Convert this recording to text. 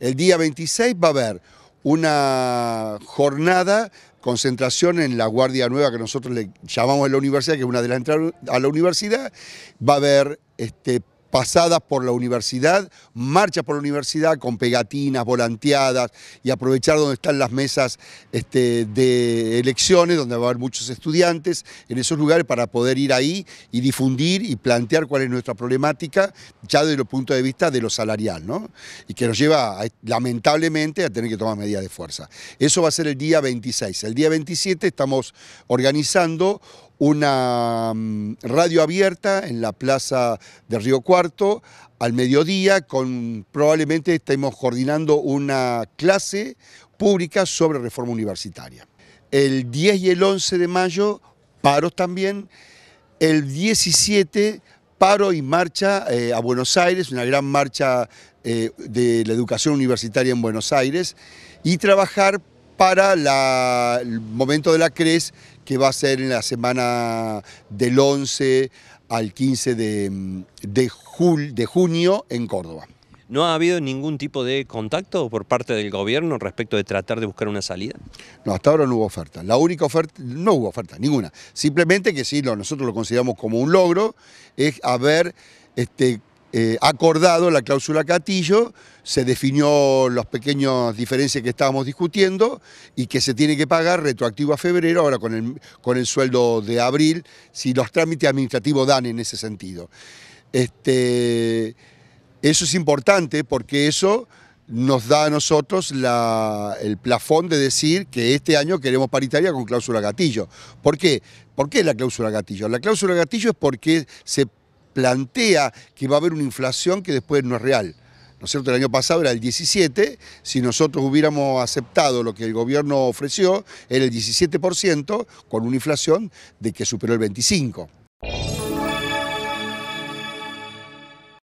El día 26 va a haber una jornada, concentración en la Guardia Nueva que nosotros le llamamos la universidad, que es una de las entradas a la universidad, va a haber este, pasadas por la universidad, marchas por la universidad con pegatinas, volanteadas y aprovechar donde están las mesas este, de elecciones, donde va a haber muchos estudiantes, en esos lugares para poder ir ahí y difundir y plantear cuál es nuestra problemática ya desde el punto de vista de lo salarial, ¿no? Y que nos lleva, lamentablemente, a tener que tomar medidas de fuerza. Eso va a ser el día 26. El día 27 estamos organizando una mm, radio abierta en la plaza de Río Cuarto al mediodía, con probablemente estemos coordinando una clase pública sobre reforma universitaria. El 10 y el 11 de mayo, paros también. El 17, paro y marcha eh, a Buenos Aires, una gran marcha eh, de la educación universitaria en Buenos Aires, y trabajar para el momento de la CRES, que va a ser en la semana del 11 al 15 de, de, junio en Córdoba. ¿No ha habido ningún tipo de contacto por parte del gobierno respecto de tratar de buscar una salida? No, hasta ahora no hubo oferta. La única oferta, no hubo oferta, ninguna. Simplemente que sí, nosotros lo consideramos como un logro, es haber este, eh, acordado la cláusula gatillo, se definió las pequeñas diferencias que estábamos discutiendo y que se tiene que pagar retroactivo a febrero, ahora con el, con el sueldo de abril, si los trámites administrativos dan en ese sentido. Este, eso es importante porque eso nos da a nosotros el plafón de decir que este año queremos paritaria con cláusula gatillo. ¿Por qué? ¿Por qué la cláusula gatillo? La cláusula gatillo es porque se plantea que va a haber una inflación que después no es real. ¿No es cierto? El año pasado era el 17, si nosotros hubiéramos aceptado lo que el gobierno ofreció, era el 17%, con una inflación de que superó el 25%.